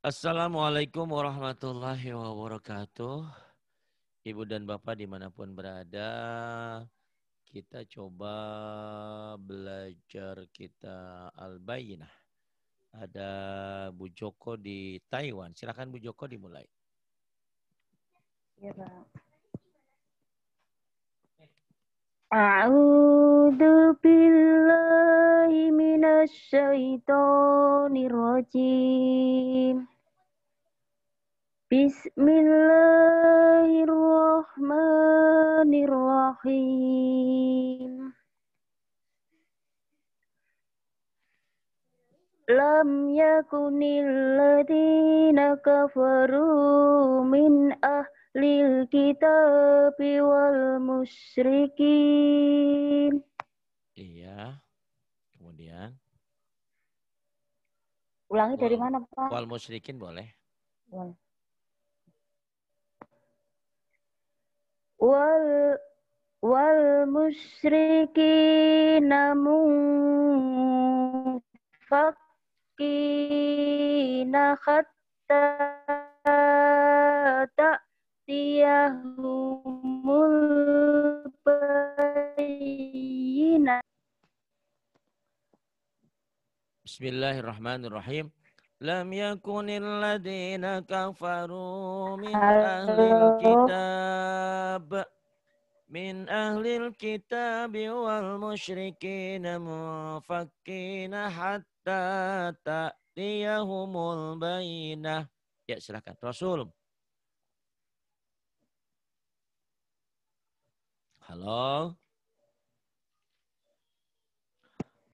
Assalamualaikum warahmatullahi wabarakatuh. Ibu dan Bapak dimanapun berada, kita coba belajar kita al-bayinah. Ada Bu Joko di Taiwan. Silakan Bu Joko dimulai. Ya, Pak. A'udzu billahi syaithanir rajim. Bismillahirrahmanirrahim. Lam yakunil ladina kafaru min ah Lil kita wal musyrikin. Iya. Kemudian Ulangi dari mana, Pak? Wal musyrikin boleh. Wal, wal wal namun fakina hatta Bismillahirrahmanirrahim. Lam yakunil ladina kafaru min ahlil kitab min ahlil kitab wal musyrikin mufakkin hatta ta'tiyahumul bayinah. Ya silahkan Rasul. Halo?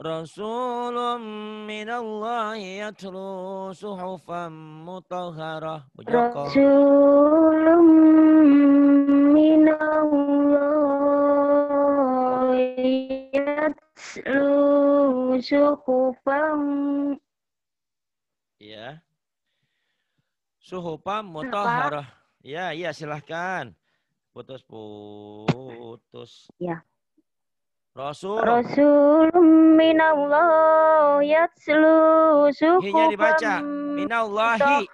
Rasulun minallahi yatlu suhufan mutahharah. Rasulun minallahi yatlu suhufan. Ya. Suhufan mutahharah. Ya, ya silahkan. Putus-putus. Ya. Rasul. Rasul minallah yatslu suhufan. Hinya dibaca. Minallahi.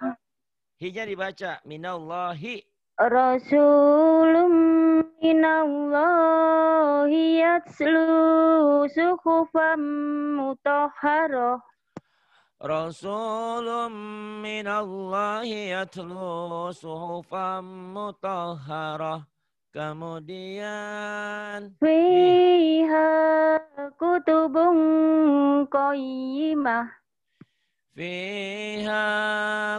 Hinya dibaca. Minallahi. Rasul minallah yatslu suhufan mutahharah. Rasulun minallahi yatlu suhufan mutahharah. Kemudian fiha kutubun qayyimah fiha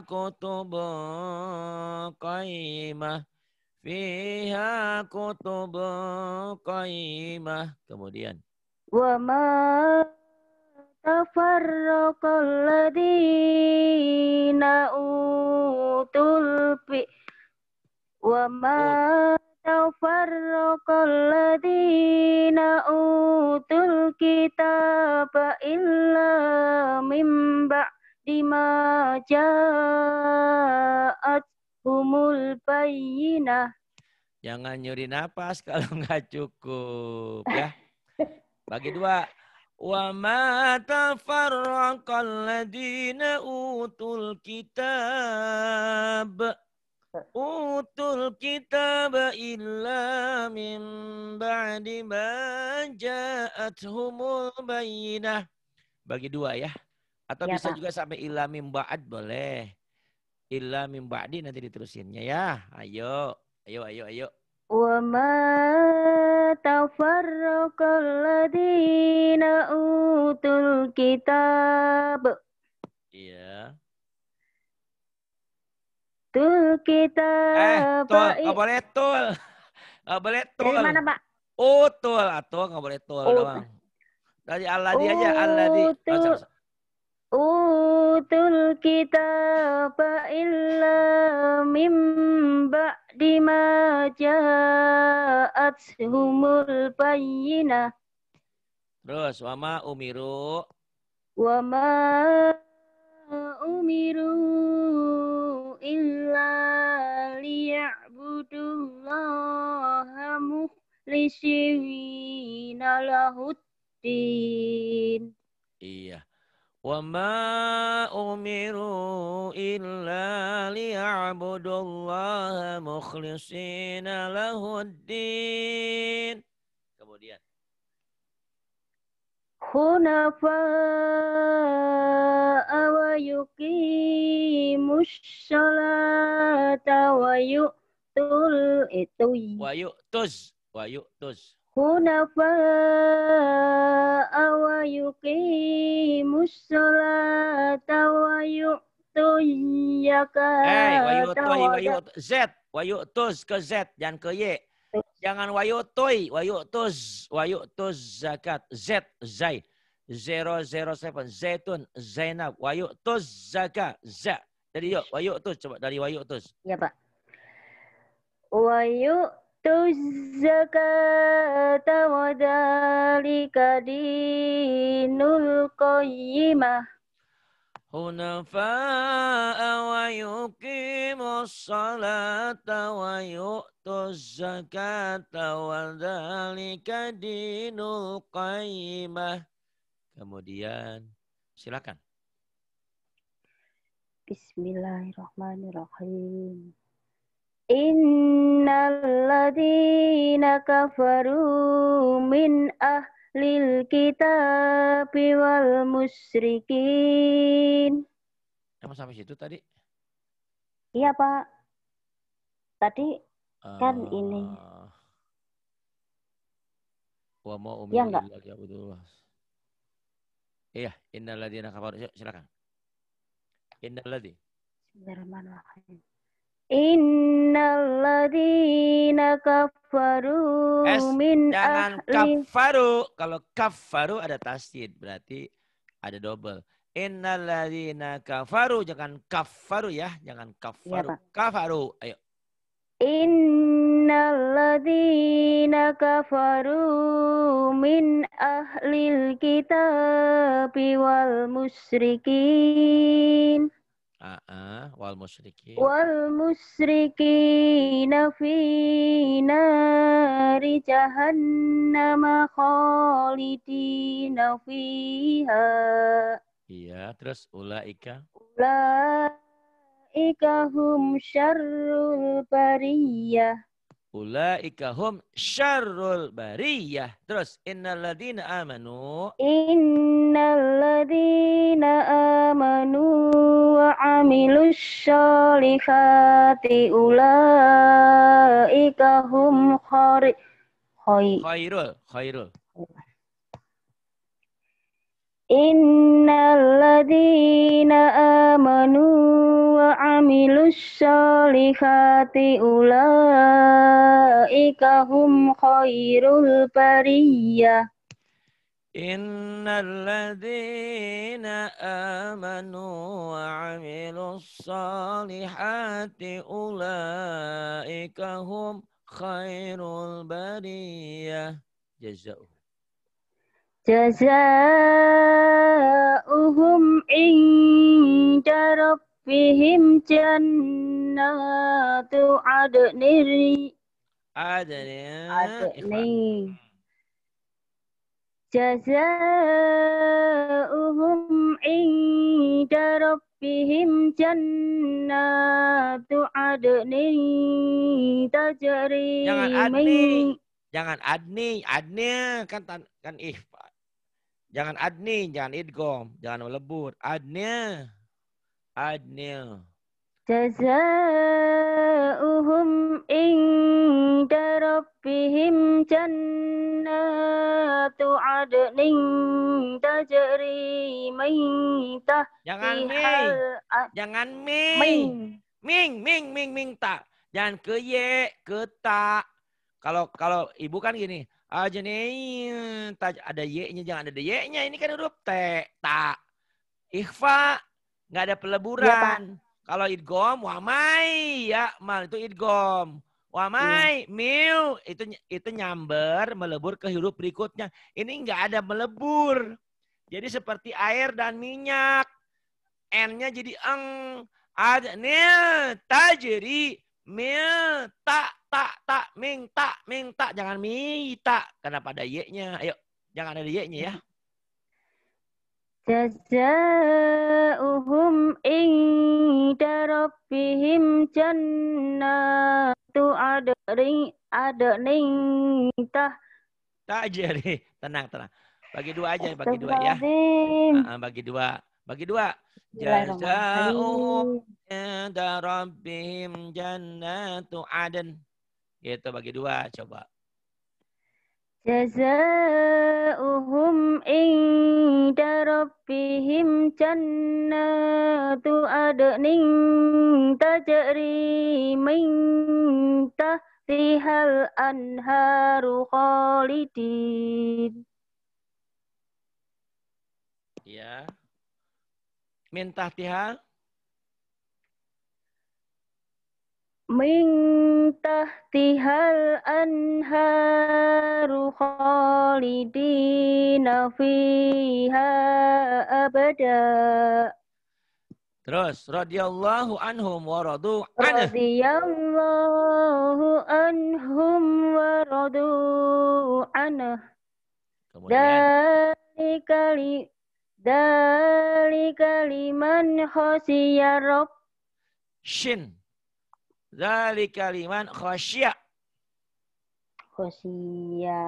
kutubun qayyimah fiha kutubun qayyimah kemudian wa ma tafarraqal ladina utul fi wa ma Jangan nyuri nafas kalau nggak cukup ya. Bagi dua. Wa ma tafarraqal ladina utul kitab utul kitab illa min ba'di ma ja'athumul bayinah. Bagi dua ya. Atau ya, bisa Pak. juga sampai illa min ba'd boleh. Illa min ba'di nanti diterusinnya ya. Ayo, ayo, ayo, ayo. Wa ma tafarraqal ladina utul kitab. Iya. Tul kita. Eh, tol, Nggak boleh tol, oh, ah, Nggak boleh tol. Dari mana, Pak? Utul. atau nggak boleh tol, oh. doang. Dari Allah dia aja, oh, Allah oh, di. Oh, utul kitab illa min ba'di ma ja'atshumul bayina. Terus wama umiru wama umiru illa liya'budullaha muhlisina lahuddin. Iya. Wa ma umiru illa liya'budullaha muhlisina lahuddin. Kuna fa awa yuki mushola tawa yul itu y. Wajuk tus, wajuk tus. Kuna fa awa yuki mushola tawa yul itu yaka Z, wajuk tus ke Z dan ke Y. Jangan toz, wayotos, toz zakat. Z, zai. 007 Zaitun Zainab toz zakat z jadi yuk toz coba dari toz. Iya, Pak. toz zakat wa dalika dinul qayyimah حنفاء ويقيم الصلاة ويؤت الزكاة وذلك دين القيمة Kemudian silakan. Bismillahirrahmanirrahim. Innal ladhina kafaru min ah Lil للكتاب والمشركين Kamu sampai situ tadi? Iya, Pak. Tadi uh, kan eh, ini. Wa ma umiru ya, enggak? Iya, innal ladzina kafaru. Silakan. Innal ladzi. Bismillahirrahmanirrahim. Innaladina kafaru S, min jangan ahli. kafaru. Kalau kafaru ada tasjid, berarti ada double. Innaladina kafaru jangan kafaru ya, jangan kafaru. Ya, kafaru. Ayo. Innaladina kafaru min ahlil kitabi wal musrikin. Uh -uh. Wal musyriki Wal musyriki nafi nari jahannama khalidina nafiha Iya, terus ulaika. Ulaika hum syarrul bariyah. Ulaika hum syarrul bariyah. Terus innalladzina amanu innalladzina amanu wa amilus sholihati ulaika hum khair khairul khairul Innalladzina amanu wa وعملوا الصالحات أولئك هم خير البرية إن الذين آمنوا وعملوا الصالحات أولئك هم خير البرية جزاؤهم جزاؤهم عند ربهم fihim jannatu adniri adni adni jazauhum inda rabbihim jannatu adni tajri jangan adni jangan adni adni kan tan, kan ih jangan adni jangan idgom jangan lebur adni adnil. Jazaohum inda rabbihim jannatu adnin tajri min Jangan ming. Jangan ming. Ming, ming, ming, ming, tak. Jangan ke ye, ke tak. Kalau kalau ibu kan gini, ajnai ada y-nya jangan ada y-nya. Ini kan huruf t, tak. Ikhfa Nggak ada iya, peleburan. Ya, Kalau idgom, wamai, ya mal itu idgom. Wamai, ya. miu, itu itu nyamber, melebur ke huruf berikutnya. Ini nggak ada melebur. Jadi seperti air dan minyak. N-nya jadi eng. Ada nil tajri mil tak tak tak ming tak ming minta jangan minta karena pada y-nya. Ayo, jangan ada y-nya ya. Jazauhum inda rabbihim ring ada عدن tah tak aja nih tenang tenang bagi dua aja bagi dua ya uh, bagi dua bagi dua Jazauhum inda rabbihim jannatu aden gitu bagi dua coba Jazauhum inda rabbihim jannatu adnin tajri min tahtihal anharu khalidin. Ya. Min tahtihal من تحتها الأنهار خالدين فيها أبدا Terus radhiyallahu anhum wa radu anhu. Radhiyallahu anhum wa radu anhu. Kemudian dalika li dalika liman khasiyya rabb. Shin Zalika kaliman khasya. Khasya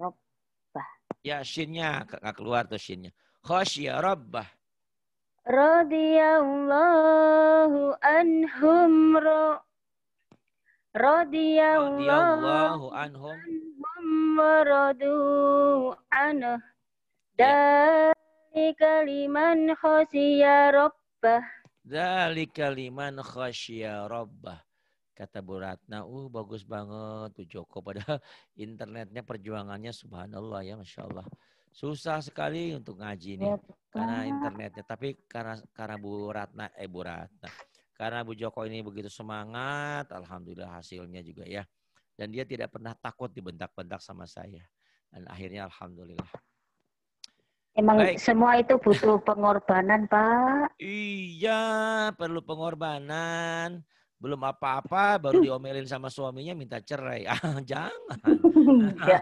rabbah. Ya, shinnya nggak keluar tuh shinnya. Khasya rabbah. Radiyallahu anhum ro. Radiyallahu anhum. Anhum radu anah. Ya. Dalika liman khasya rabbah. Zalika liman khasya rabbah. Kata Bu Ratna, uh bagus banget Bu Joko. pada internetnya perjuangannya subhanallah ya Masya Allah. Susah sekali untuk ngaji ini iya, karena internetnya. Tapi karena karena Bu Ratna, eh Bu Ratna. Karena Bu Joko ini begitu semangat, Alhamdulillah hasilnya juga ya. Dan dia tidak pernah takut dibentak-bentak sama saya. Dan akhirnya Alhamdulillah. Emang Baik. semua itu butuh pengorbanan, Pak. Iya, perlu pengorbanan belum apa-apa baru diomelin sama suaminya minta cerai. Ah, jangan. Iya.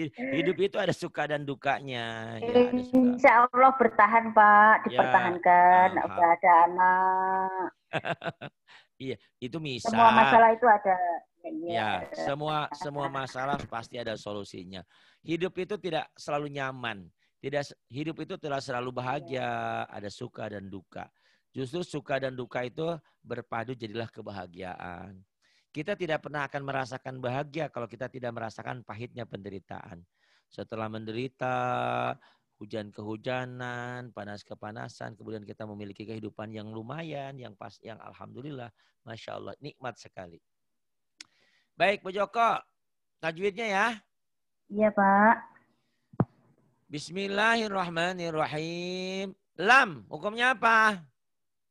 Hidup itu ada suka dan dukanya. Ya, ada Insya Allah bertahan Pak, ya, dipertahankan. Ya, Udah ada anak. iya, itu misal. Semua masalah itu ada. Ya, ya, semua semua masalah pasti ada solusinya. Hidup itu tidak selalu nyaman. Tidak hidup itu tidak selalu bahagia, iya. ada suka dan duka. Justru suka dan duka itu berpadu jadilah kebahagiaan. Kita tidak pernah akan merasakan bahagia kalau kita tidak merasakan pahitnya penderitaan. Setelah menderita, hujan kehujanan, panas kepanasan, kemudian kita memiliki kehidupan yang lumayan, yang pas, yang alhamdulillah, masya Allah, nikmat sekali. Baik, Bu Joko, tajwidnya ya. Iya, Pak. Bismillahirrahmanirrahim. Lam, hukumnya apa?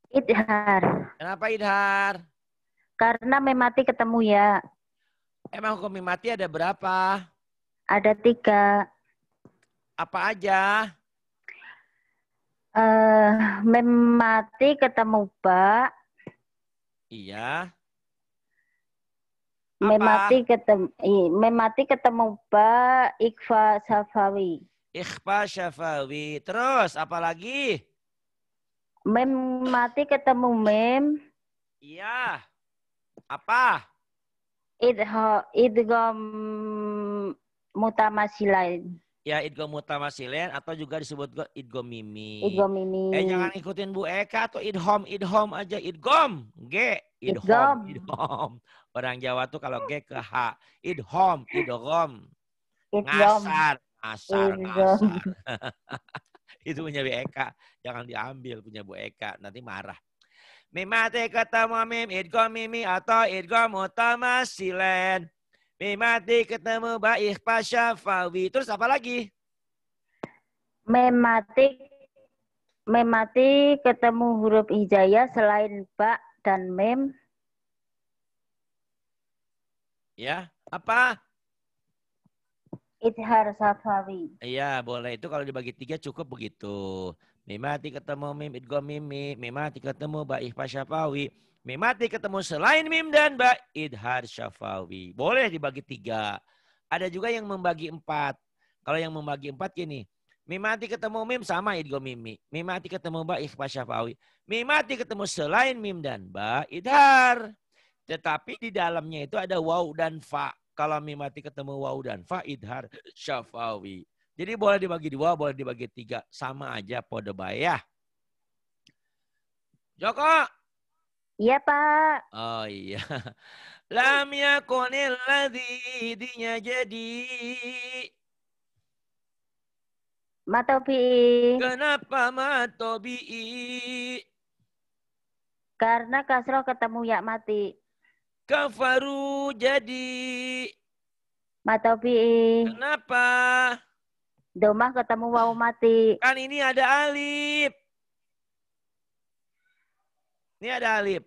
Idhar. Kenapa idhar? Karena memati ketemu ya. Emang hukum memati ada berapa? Ada tiga. Apa aja? Eh, uh, memati ketemu pak. Iya. Apa? Memati ketemu, memati ketemu ba Ikhfa syafawi. Ikhfa syafawi. Terus, apa lagi? Mem mati ketemu mem. Iya. Apa? Idho, idgom mutamasilain. Ya, idgom mutamasilain atau juga disebut idgom mimi. Idgom mimi. Eh, jangan ikutin Bu Eka atau idhom, idhom aja. Idgom, G. Idhom, idhom. Orang Jawa tuh kalau G ke H. Idhom, idhom. Ngasar, ngasar, itu punya Bu Eka. Jangan diambil punya Bu Eka, nanti marah. Mimati ketemu mim idgo mimi atau idgo mutamasilen. Mimati ketemu baik fawi. Terus apa lagi? Memati memati ketemu huruf hijaya selain ba dan mem. Ya, apa? Ithar Safawi. Iya, boleh. Itu kalau dibagi tiga cukup begitu. Mimati ketemu mim, idgom mimi. Mimati ketemu ba'ih syafawi. Mimati ketemu selain mim dan ba idhar syafawi. Boleh dibagi tiga. Ada juga yang membagi empat. Kalau yang membagi empat gini. Mimati ketemu mim sama idgom mimi. Mimati ketemu ba ikhfa syafawi. Mimati ketemu selain mim dan ba idhar. Tetapi di dalamnya itu ada waw dan fa mati ketemu wau dan fa idhar syafawi. Jadi boleh dibagi dua, boleh dibagi tiga. Sama aja pada bayah. Joko. Iya, Pak. Oh iya. Lam yakunil ladzi dinya jadi. Matobi. Kenapa matobi? Karena kasroh ketemu ya mati kafaru jadi matofi. Kenapa? Domah ketemu wau mati. Kan ini ada alif. Ini ada alif.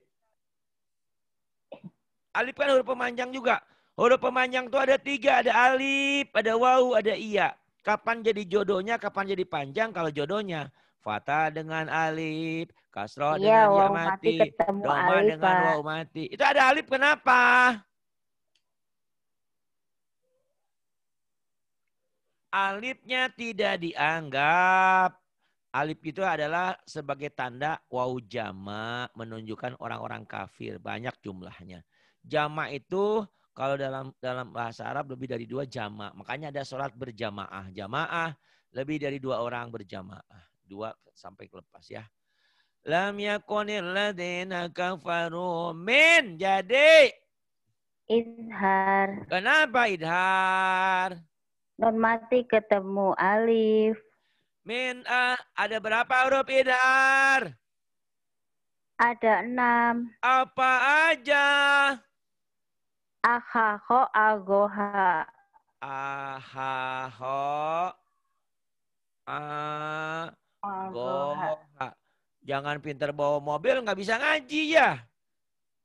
Alif kan huruf pemanjang juga. Huruf pemanjang tuh ada tiga. Ada alif, ada wau, ada iya. Kapan jadi jodohnya, kapan jadi panjang kalau jodohnya. Fata dengan alif, kasro iya, dengan ya mati, doma alif, dengan wa mati. Itu ada alif kenapa? Alifnya tidak dianggap. Alif itu adalah sebagai tanda wau jama menunjukkan orang-orang kafir banyak jumlahnya. Jama itu kalau dalam dalam bahasa Arab lebih dari dua jama. Makanya ada sholat berjamaah. Jamaah lebih dari dua orang berjamaah dua sampai kelepas ya. Lam yakunil ladina kafaru min. Jadi. Idhar. Kenapa idhar? Non mati ketemu alif. Min ah, ada berapa huruf idhar? Ada enam. Apa aja? aha ho agoha. aha ho. Ah. Go. Jangan pinter bawa mobil, nggak bisa ngaji ya.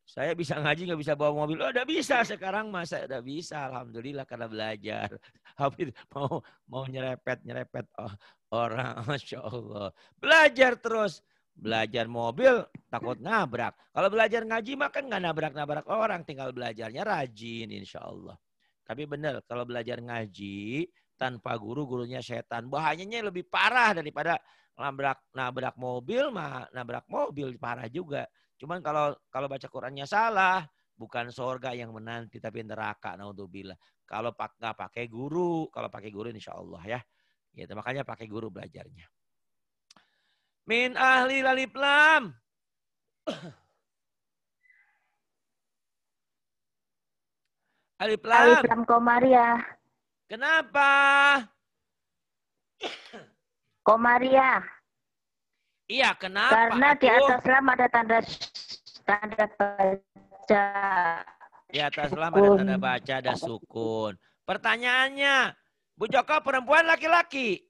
Saya bisa ngaji, nggak bisa bawa mobil. Oh, udah bisa sekarang mas, saya udah bisa. Alhamdulillah karena belajar. Habis mau mau nyerepet nyerepet oh, orang, masya Allah. Belajar terus. Belajar mobil takut nabrak. Kalau belajar ngaji makan nggak nabrak-nabrak orang. Tinggal belajarnya rajin insya Allah. Tapi benar kalau belajar ngaji tanpa guru gurunya setan. Bahayanya lebih parah daripada nabrak nabrak mobil mah nabrak mobil parah juga. Cuman kalau kalau baca Qurannya salah, bukan sorga yang menanti tapi neraka naudzubillah. Kalau pak nggak pakai guru, kalau pakai guru insya Allah ya. Gitu, makanya pakai guru belajarnya. Min ahli laliplam aliplam Aliplam komaria. Ya. Kenapa? Komaria. Iya, kenapa? Karena di atas lam ada tanda tanda baca. Di atas lam ada tanda baca ada sukun. Pertanyaannya, Bu Joko perempuan laki-laki?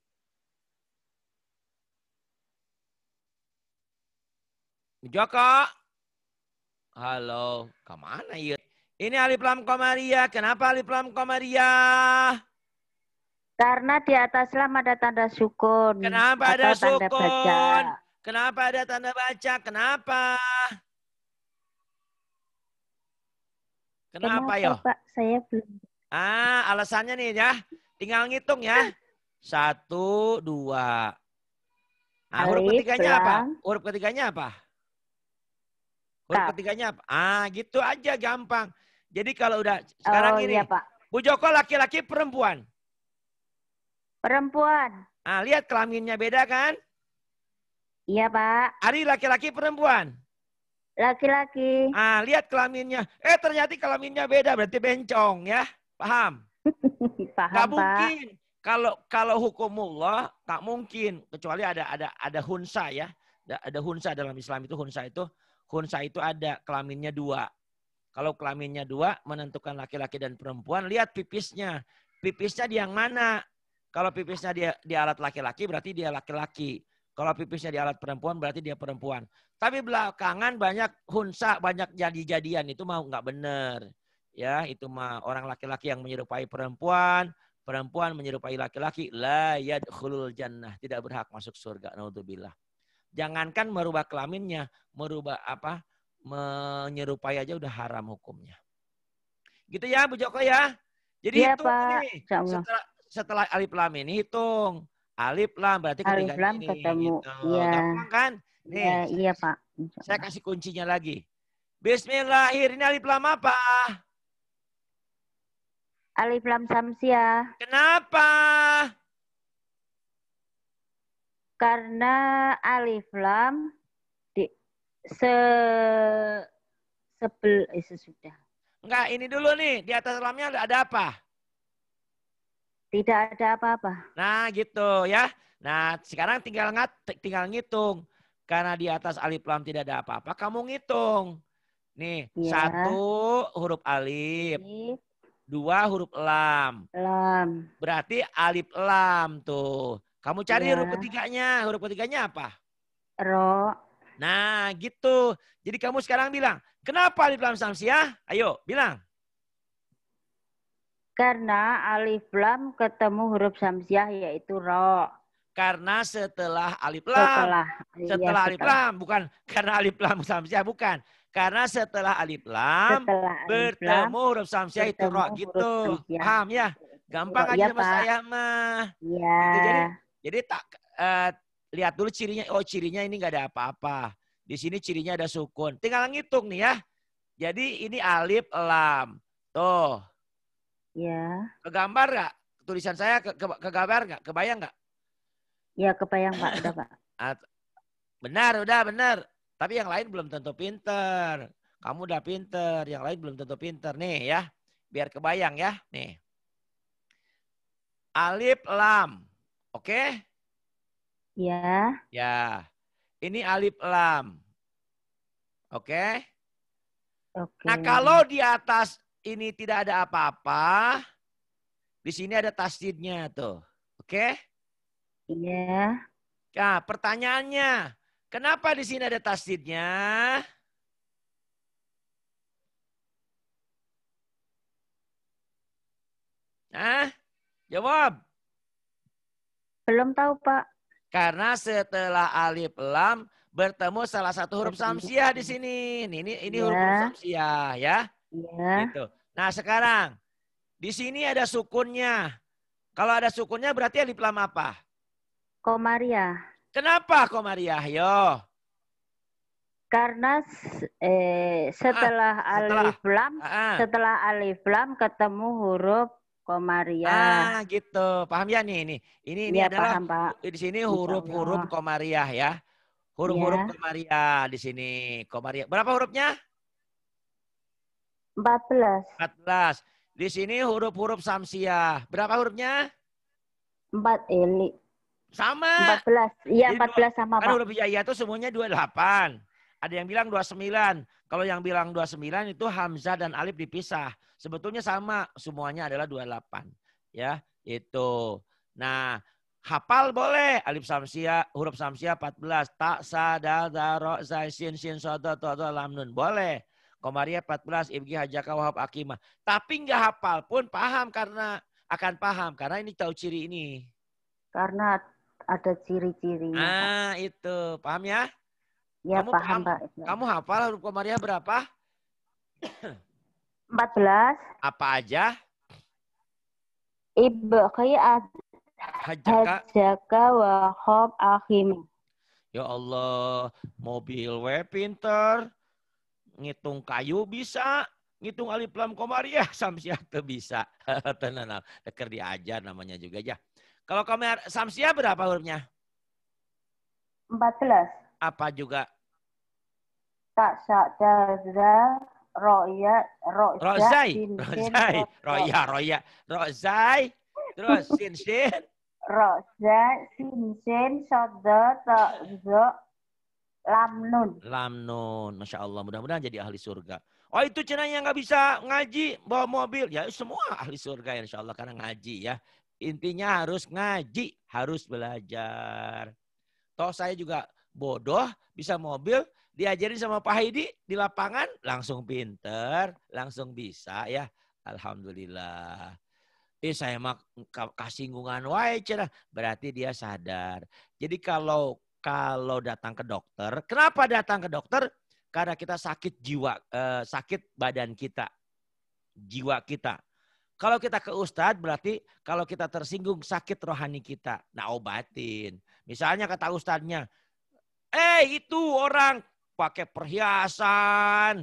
Bu Joko? Halo, kemana yuk? Ini alif lam komariah. Kenapa alif lam komariah? Karena di atas lam ada tanda sukun. Kenapa ada sukun? Kenapa ada tanda baca? Kenapa? Kenapa, Kenapa yo? Pak, saya belum. Ah, alasannya nih ya. Tinggal ngitung ya. Satu, dua. Nah, huruf ketiganya apa? Huruf ketiganya apa? Huruf ketiganya apa? Ah, gitu aja gampang. Jadi kalau udah sekarang oh, ini, iya, Pak. Bu Joko laki-laki perempuan? Perempuan. Ah, lihat kelaminnya beda kan? Iya, Pak. Ari laki-laki perempuan? Laki-laki. Ah, lihat kelaminnya. Eh, ternyata kelaminnya beda, berarti bencong ya. Paham? Paham, Gak Pak. mungkin. Kalau kalau hukumullah tak mungkin kecuali ada ada ada hunsa ya. Ada hunsa dalam Islam itu hunsa itu hunsa itu ada kelaminnya dua kalau kelaminnya dua, menentukan laki-laki dan perempuan. Lihat pipisnya. Pipisnya di yang mana? Kalau pipisnya dia di alat laki-laki, berarti dia laki-laki. Kalau pipisnya di alat perempuan, berarti dia perempuan. Tapi belakangan banyak hunsa, banyak jadi-jadian. Itu mau nggak benar. Ya, itu mah orang laki-laki yang menyerupai perempuan, perempuan menyerupai laki-laki la yadkhulul jannah tidak berhak masuk surga naudzubillah jangankan merubah kelaminnya merubah apa menyerupai aja udah haram hukumnya. Gitu ya Bu Joko ya. Jadi ya, hitung setelah setelah alif lam ini hitung alif lam berarti alif lam ini, ketemu. Gitu. Iya. kan? Iya, Nih. Ya, iya Pak. Saya kasih kuncinya lagi. Bismillahir ini alif lam apa? Alif lam samsia. Kenapa? Karena alif lam se sebel eh, sesudah. Enggak, ini dulu nih, di atas lamnya ada, apa? Tidak ada apa-apa. Nah, gitu ya. Nah, sekarang tinggal ngat tinggal ngitung. Karena di atas alif lam tidak ada apa-apa, kamu ngitung. Nih, ya. satu huruf alif. Dua huruf lam. Lam. Berarti alif lam tuh. Kamu cari ya. huruf ketiganya. Huruf ketiganya apa? Ro. Nah, gitu. Jadi kamu sekarang bilang, kenapa alif lam samsiah? Ayo, bilang. Karena alif lam ketemu huruf samsiah yaitu ro. Karena setelah alif lam. Setelah, iya, setelah alif setelah. lam, bukan karena alif lam samsiah, bukan. Karena setelah alif lam setelah alif bertemu lam, huruf samsiah itu ro gitu. Samsiah. Paham ya? Gampang ro, iya, aja ya, sama Pak. saya mah. Iya. Gitu, jadi jadi tak uh, lihat dulu cirinya. Oh cirinya ini nggak ada apa-apa. Di sini cirinya ada sukun. Tinggal ngitung nih ya. Jadi ini alif lam. Tuh. Ya. Kegambar nggak? Tulisan saya ke, ke, kegambar nggak? Kebayang nggak? Ya kebayang Pak. Udah Pak. benar, udah benar. Tapi yang lain belum tentu pinter. Kamu udah pinter, yang lain belum tentu pinter. Nih ya, biar kebayang ya. Nih. Alif lam. Oke? Ya. Ya. Ini alif lam. Oke? Okay? Oke. Okay. Nah, kalau di atas ini tidak ada apa-apa, di sini ada tasdidnya tuh. Oke? Okay? Iya. Nah, pertanyaannya, kenapa di sini ada tasdidnya? Nah, jawab. Belum tahu, Pak. Karena setelah alif lam bertemu salah satu huruf samsiah di sini. Ini ini, ini ya. huruf, samsiah ya. ya. Gitu. Nah, sekarang di sini ada sukunnya. Kalau ada sukunnya berarti alif lam apa? Komariah. Kenapa komariah? Yo. Karena eh, ah, setelah, ah, setelah alif lam, ah, ah. setelah alif lam ketemu huruf Komaria. Ah, gitu. Paham ya nih ini. Ini ini ya, adalah Pak. di sini iya, huruf-huruf oh. komaria ya. Huruf-huruf ya. komaria di sini. komaria. Berapa hurufnya? 14. 14. Di sini huruf-huruf samsiah. Berapa hurufnya? 4 Eli. Sama. 14. Iya, 14 sama, kan Pak. Kan huruf ya itu semuanya 28. Ada yang bilang 29. Kalau yang bilang 29 itu Hamzah dan Alif dipisah. Sebetulnya sama, semuanya adalah 28. Ya, itu. Nah, hafal boleh. Alif samsia, huruf samsia 14. Tak, sa, dal, za ro, za, sin, sin, sodo, to, to, lam, nun. Boleh. Komariah 14, ibgi, hajaka, wahab, akimah. Tapi nggak hafal pun paham karena akan paham. Karena ini tahu ciri ini. Karena ada ciri ciri Ah, itu. Paham ya? Ya, kamu paham, Pak. Kamu hafal huruf komariah berapa? 14. Apa aja? Ibu Ibqi ya. hajaka, hajaka wa khob akhim. Ya Allah, mobil web pinter, ngitung kayu bisa, ngitung alif lam komariah ya. samsia tuh bisa. Tenang, deker diajar namanya juga ya. Kalau komar samsia berapa hurufnya? 14. Apa juga tak sadara Roya Rozai Rozai Roya Roya Rozai terus Sin Sin Rozai Sin Sin Sodo Tozo Lamnun Lamnun Masya Allah mudah-mudahan jadi ahli surga Oh itu cina yang nggak bisa ngaji bawa mobil ya semua ahli surga ya insya Allah karena ngaji ya intinya harus ngaji harus belajar toh saya juga bodoh bisa mobil diajarin sama Pak Haidi di lapangan langsung pinter, langsung bisa ya. Alhamdulillah. Eh saya mah kasinggungan wae cerah. Berarti dia sadar. Jadi kalau kalau datang ke dokter, kenapa datang ke dokter? Karena kita sakit jiwa, eh, sakit badan kita, jiwa kita. Kalau kita ke ustadz berarti kalau kita tersinggung sakit rohani kita. Nah obatin. Misalnya kata ustadznya, eh itu orang pakai perhiasan,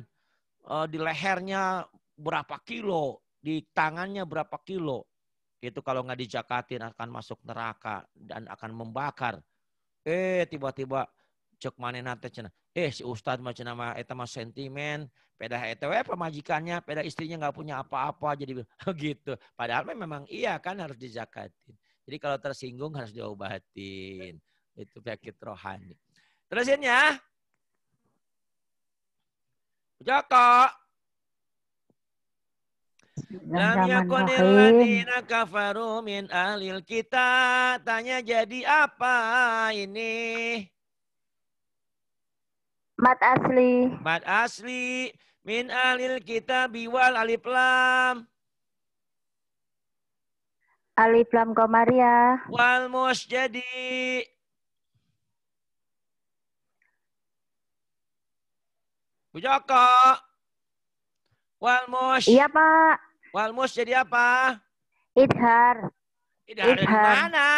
eh, di lehernya berapa kilo, di tangannya berapa kilo. Itu kalau nggak dijakatin akan masuk neraka dan akan membakar. Eh tiba-tiba cek mana nanti cina. Eh si Ustadz macam nama itu sentimen. Peda itu eh, pemajikannya, peda istrinya nggak punya apa-apa jadi gitu. Padahal memang iya kan harus dijakatin. Jadi kalau tersinggung harus diobatin. Itu penyakit gitu rohani. terusnya Jaka. Lam yakunil ladina kafaru min ahlil kita. Tanya jadi apa ini? Mat asli. Mat asli. Min ahlil kita biwal alif lam. Alif lam komaria. Wal musjadi. Bu Joko. Walmus. Iya, Pak. Walmus jadi apa? Idhar. Idhar, idhar. dari mana?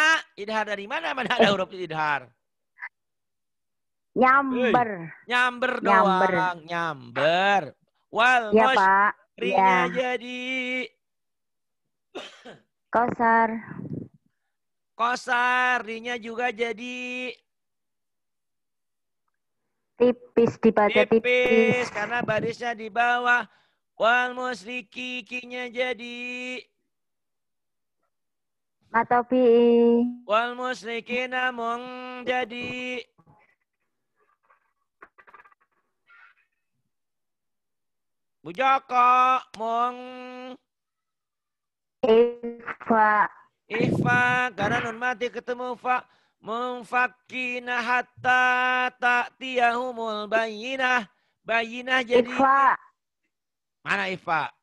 Idhar dari mana? Mana ada eh. huruf idhar? Nyamber. Uy, nyamber doang. Nyamber. nyamber. Walmus. Iya, Pak. Ringnya ya. jadi Kosar. Kosar, rinya juga jadi Tipis dibaca tipis. tipis. Karena barisnya di bawah. Wal musriki kinya jadi. atau pi Wal musriki namun jadi. Bu Joko, mong. Ifa. Ifa, karena nun mati ketemu fa. Mufakina hatta ta'tiyahumul bayinah. Bayinah jadi... Ifa. Mana Ifa?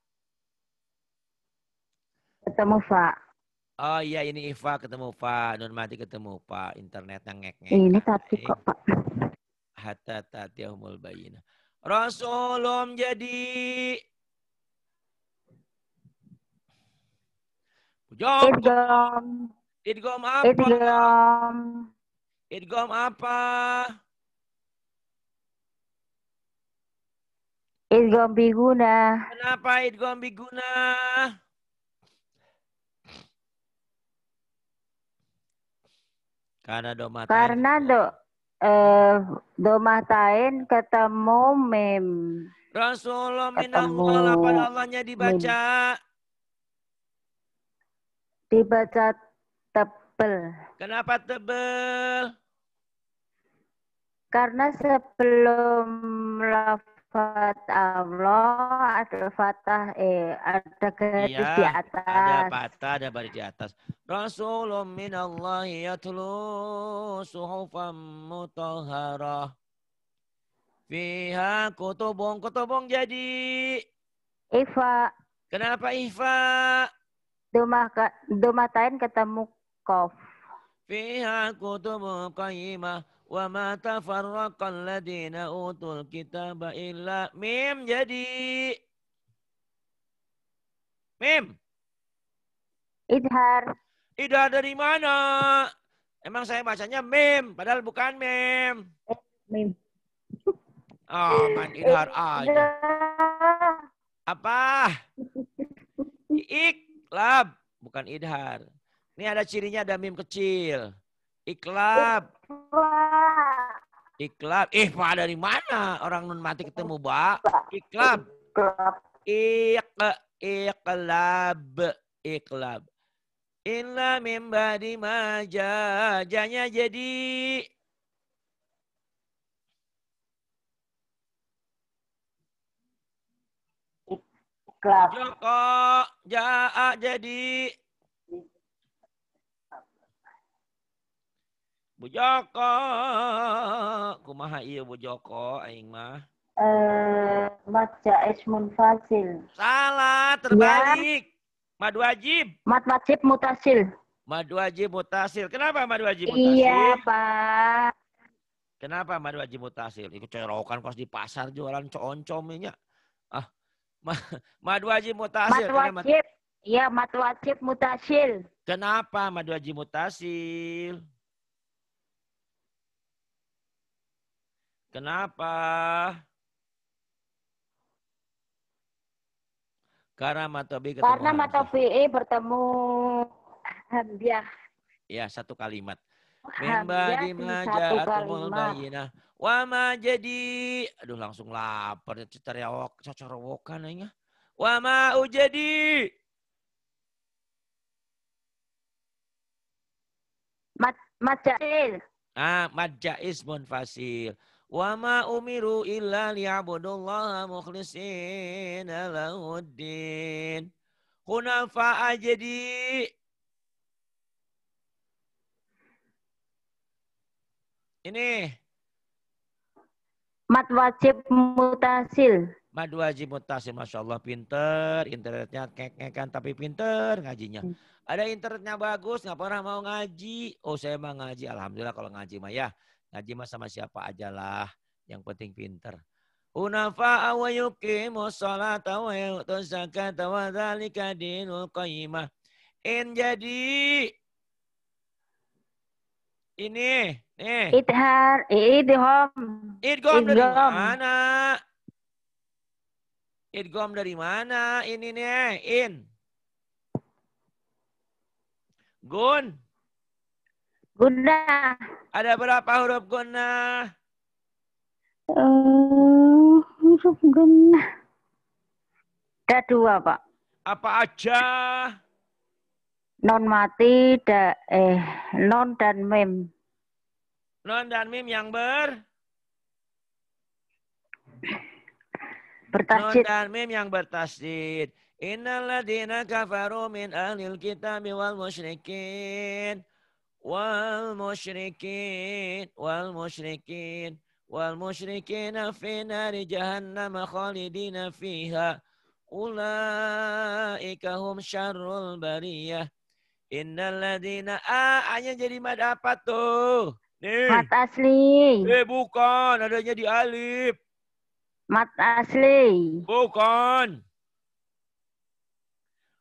Ketemu Fa. Oh iya ini Ifa ketemu Fa. Nun mati ketemu Fa. Internetnya ngek-ngek. Ini tapi kok Pak. Hatta ta'tiyahumul bayinah. Rasulullah jadi Jom. Idgom apa? Idgom. Idgom apa? Idgom biguna. Kenapa idgom biguna? Uh? Karena domatain. Karena do eh, domatain ketemu mem. Rasulullah ketemu minallah lapan Allahnya dibaca. Dibaca Tebel. Kenapa tebel? Karena sebelum lafat Allah ada fatah eh ada garis ya, di atas. Ada fatah ada baris di atas. Rasulullah min Allah yatlu suhufan mutahharah. Fiha kutubung kutubung jadi. Ifa. Kenapa Ifa? Duma, dumatain ketemu Qaf. Fiha kutubun qayyimah wa ma tafarraqal ladina utul kitaba illa mim jadi mim idhar idhar dari mana emang saya bacanya mim padahal bukan mim mim ah oh, man idhar aja apa iklab bukan idhar ini ada cirinya ada mim kecil. Iklab. Iklab. Eh, Pak dari mana? Orang nun mati ketemu, Pak. Iklab. iklab, iklab. Iklab. Inna mim ba'di ma jajanya jadi Iklab. Joko jaa jadi Bujoko. Kumaha iya Bujoko aing mah. Eh, baca esmun fasil. Salah, ya. terbalik. Ya. Madu wajib. Mat wajib mutasil. Madu wajib mutasil. Kenapa madu wajib iya, mutasil? Iya, Pak. Kenapa madu wajib mutasil? Ikut cerokan kos di pasar jualan cooncomnya. Ah, madu wajib mutasil. Mad wajib. Iya, mad wajib mutasil. Kenapa madu wajib mutasil? Kenapa? Karena matobi ketemu Karena matobi eh, bertemu hamdiah. Ya, satu kalimat. Mimba dimaja atumul bayinah. Wa ma jadi. Aduh langsung lapar. Cetariawok, cacarawokan aja. Wa ma ujadi. Mat, mat jahil. Ah, majais munfasil fasil. Wa ma umiru illa liya'budullaha mukhlisina lahuddin. Hunafa'a jadi. Ini. Mat wajib mutasil. Madu Haji Mutasim, Masya Allah pinter, internetnya kek-kekan tapi pinter ngajinya. Hmm. Ada internetnya bagus, nggak pernah mau ngaji. Oh saya mah ngaji, Alhamdulillah kalau ngaji mah ya. Ngaji mah sama siapa aja lah, yang penting pinter. Unafa'a wa yukimu sholata wa yu'tu zakata wa dhalika dinul qayimah. In jadi ini, nih. Idhar, idhom. Idhom dari mana? Idgom dari mana ini nih? In. Gun. Guna. Ada berapa huruf guna? Uh, huruf guna. Ada dua, Pak. Apa aja? Non mati, da, eh, non dan mem. Non dan mem yang ber? bertasjid. Nun dan mim yang bertasjid. Innaladina kafaru min ahlil kitab wal musyrikin. Wal musyrikin. Wal musyrikin. Wal musyrikin fi nari jahannam khalidina fiha. Ulaika hum syarrul bariyah. Innaladina A-nya ah, jadi mad apa tuh? Nih. Mad asli. Eh bukan, adanya di alif. Mat asli. Bukan.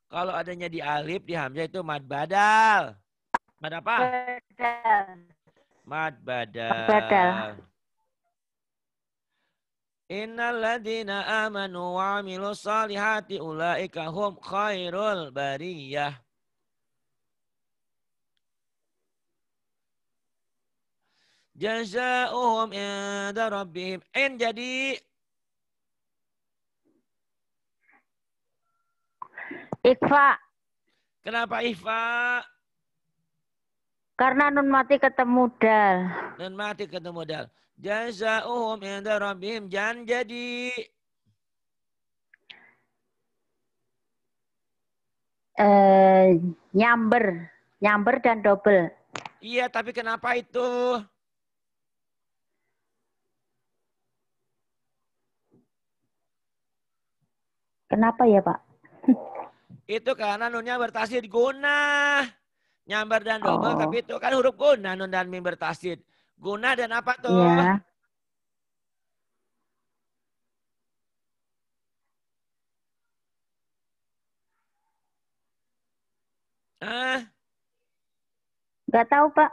Kalau adanya di alif, di hamzah itu mat badal. Mat apa? Badal. Mat badal. Mad badal. Innalladzina amanu wa amilu salihati ulaika hum khairul bariyah. Jazauhum inda rabbihim. In jadi Iqfa. Kenapa Iqfa? Karena nun mati ketemu dal. Nun mati ketemu dal. Jazauhum inda rabbihim jan jadi. Eh, nyamber. Nyamber dan double. Iya, tapi kenapa itu? Kenapa ya, Pak? Itu karena nunnya bertasid guna. Nyambar dan domba, oh. tapi itu kan huruf guna, nun dan mim bertasid Guna dan apa tuh? Yeah. Iya. Ah. Gak tahu, Pak.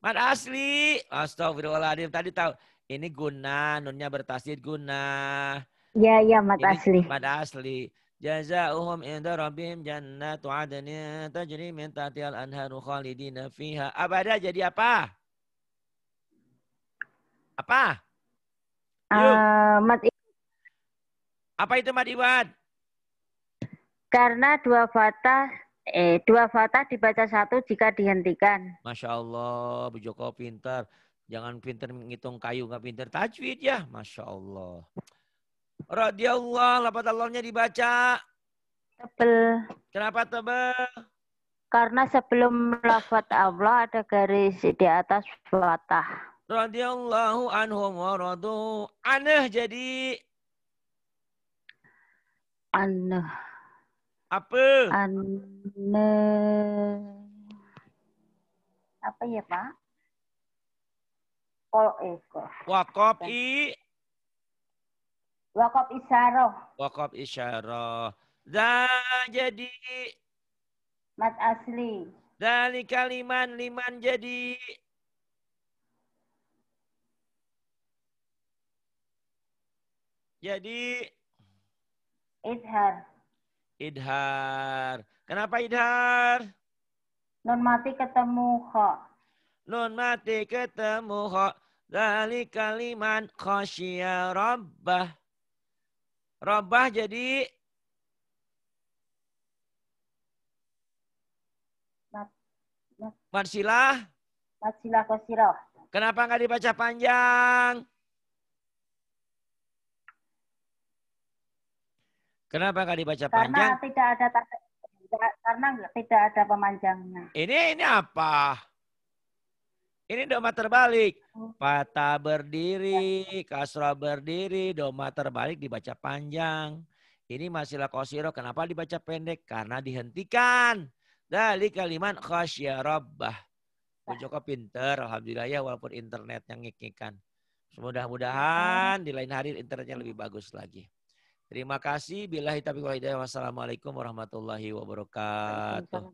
Mat asli. Astagfirullahaladzim. Tadi tahu. Ini guna, nunnya bertasid guna. Iya, iya, mat asli. Mat asli. Jazauhum inda ربهم jannatu adnin tajri min tahtihal anharu Khalidina fiha abadah jadi apa? Apa? Uh, mat apa itu Mat Iwan? Karena dua fatah eh dua fatah dibaca satu jika dihentikan. Masya Allah, Bu Joko pintar. Jangan pintar menghitung kayu, nggak pintar tajwid ya. Masya Allah. Radiyallahu lapat Allahnya dibaca. Tebel. Kenapa tebel? Karena sebelum lafat Allah ada garis di atas fatah. Radiyallahu anhum wa radu. Aneh jadi. Aneh. Apa? Aneh. Apa ya Pak? Kol eh kol. Wakop kan. i. Wakop isyarah. Wakop isyarah. Za jadi mat asli. Dari kaliman liman jadi Jadi idhar. Idhar. Kenapa idhar? Nun mati ketemu kho. Nun mati ketemu kho. Dari kaliman khosya rabbah. Robah jadi Mansilah. Mansilah kosiro. Kenapa nggak dibaca panjang? Kenapa nggak dibaca karena panjang? Karena tidak ada karena tidak ada pemanjangnya. Ini ini apa? Ini doma terbalik. Oh. pata berdiri, kasra berdiri, doma terbalik dibaca panjang. Ini masilah kosiro. Kenapa dibaca pendek? Karena dihentikan. Dari kalimat khasya rabbah. Joko pinter, Alhamdulillah ya walaupun internetnya ngik-ngikan. Mudah-mudahan di lain hari internetnya lebih bagus lagi. Terima kasih. Bila hitabik wa Wassalamualaikum warahmatullahi wabarakatuh.